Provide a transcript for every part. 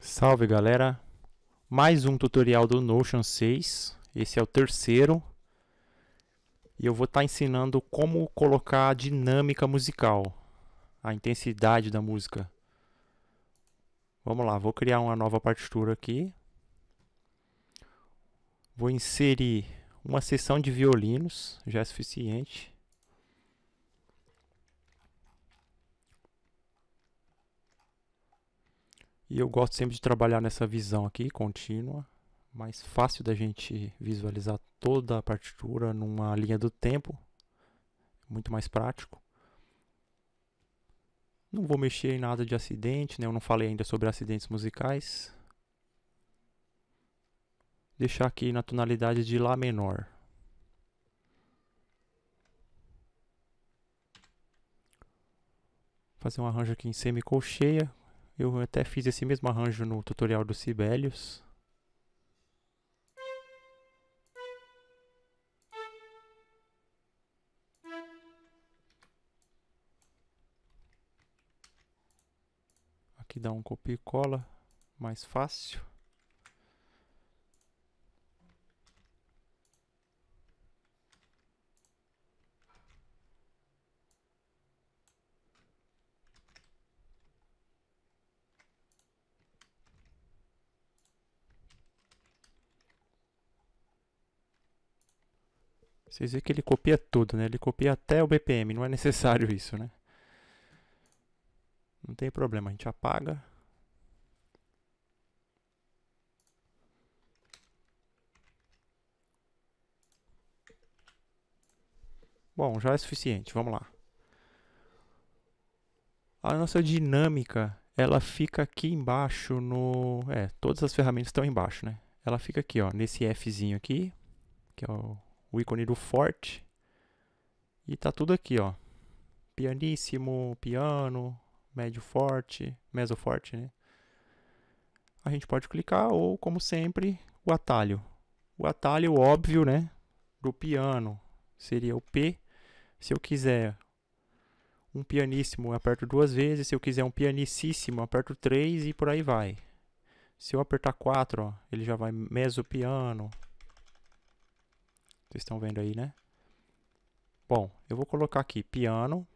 Salve galera! Mais um tutorial do Notion 6. Esse é o terceiro. E eu vou estar tá ensinando como colocar a dinâmica musical, a intensidade da música. Vamos lá, vou criar uma nova partitura aqui. Vou inserir uma seção de violinos, já é suficiente. E eu gosto sempre de trabalhar nessa visão aqui, contínua, mais fácil da gente visualizar toda a partitura numa linha do tempo, muito mais prático. Não vou mexer em nada de acidente, né? eu não falei ainda sobre acidentes musicais. Deixar aqui na tonalidade de Lá menor. Fazer um arranjo aqui em semicolcheia eu até fiz esse mesmo arranjo no tutorial do Sibelius. Aqui dá um copia e cola mais fácil. Vocês veem que ele copia tudo, né? Ele copia até o BPM, não é necessário isso, né? Não tem problema, a gente apaga. Bom, já é suficiente, vamos lá. A nossa dinâmica, ela fica aqui embaixo no... É, todas as ferramentas estão embaixo, né? Ela fica aqui, ó, nesse Fzinho aqui, que é o o ícone do forte. E tá tudo aqui, ó. Pianíssimo, piano, médio forte, mezzo forte, né? A gente pode clicar ou, como sempre, o atalho. O atalho óbvio, né, do piano seria o P. Se eu quiser um pianíssimo, aperto duas vezes. Se eu quiser um pianicíssimo, aperto três e por aí vai. Se eu apertar quatro, ó, ele já vai mezzo piano, vocês estão vendo aí, né? Bom, eu vou colocar aqui piano.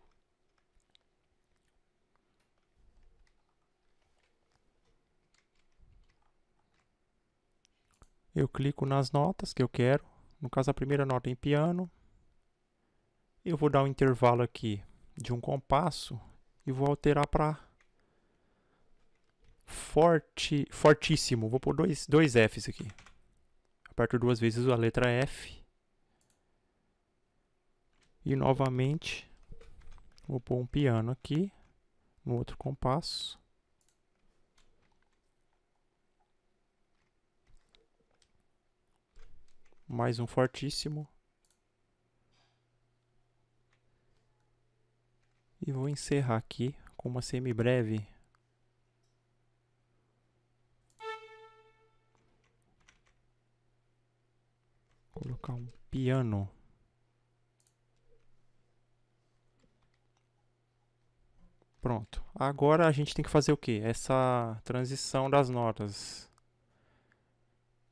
Eu clico nas notas que eu quero. No caso, a primeira nota em piano. Eu vou dar um intervalo aqui de um compasso e vou alterar para forte, fortíssimo. Vou pôr dois, dois Fs aqui. Aperto duas vezes a letra F e novamente, vou pôr um piano aqui, no outro compasso. Mais um fortíssimo. E vou encerrar aqui com uma semi-breve. Colocar um piano. Pronto. Agora a gente tem que fazer o que? Essa transição das notas,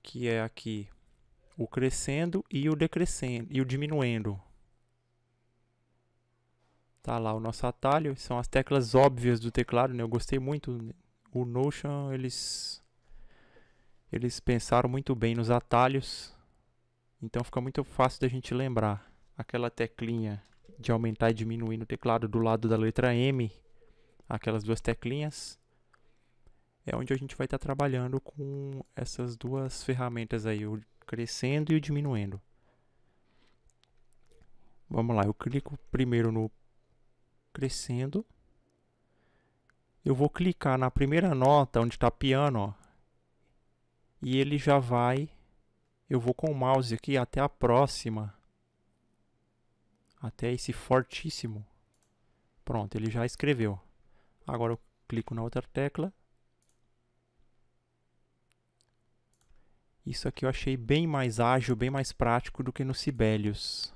que é aqui o crescendo e o decrescendo e o diminuindo. Tá lá o nosso atalho, são as teclas óbvias do teclado, né? Eu gostei muito né? o Notion, eles eles pensaram muito bem nos atalhos. Então fica muito fácil da gente lembrar aquela teclinha de aumentar e diminuir no teclado do lado da letra M aquelas duas teclinhas, é onde a gente vai estar tá trabalhando com essas duas ferramentas aí, o crescendo e o diminuindo. Vamos lá, eu clico primeiro no crescendo. Eu vou clicar na primeira nota onde está piano, ó, e ele já vai. Eu vou com o mouse aqui até a próxima, até esse fortíssimo. Pronto, ele já escreveu. Agora eu clico na outra tecla. Isso aqui eu achei bem mais ágil, bem mais prático do que no Sibelius.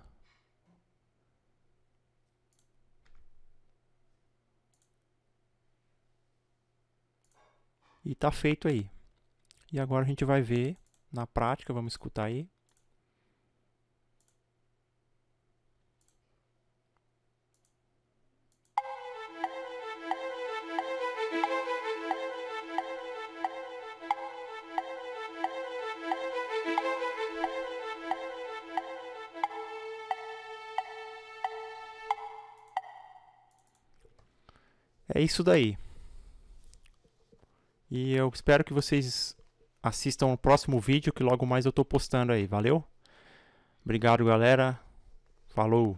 E está feito aí. E agora a gente vai ver na prática, vamos escutar aí. é isso daí. E eu espero que vocês assistam o próximo vídeo que logo mais eu estou postando aí. Valeu? Obrigado, galera. Falou!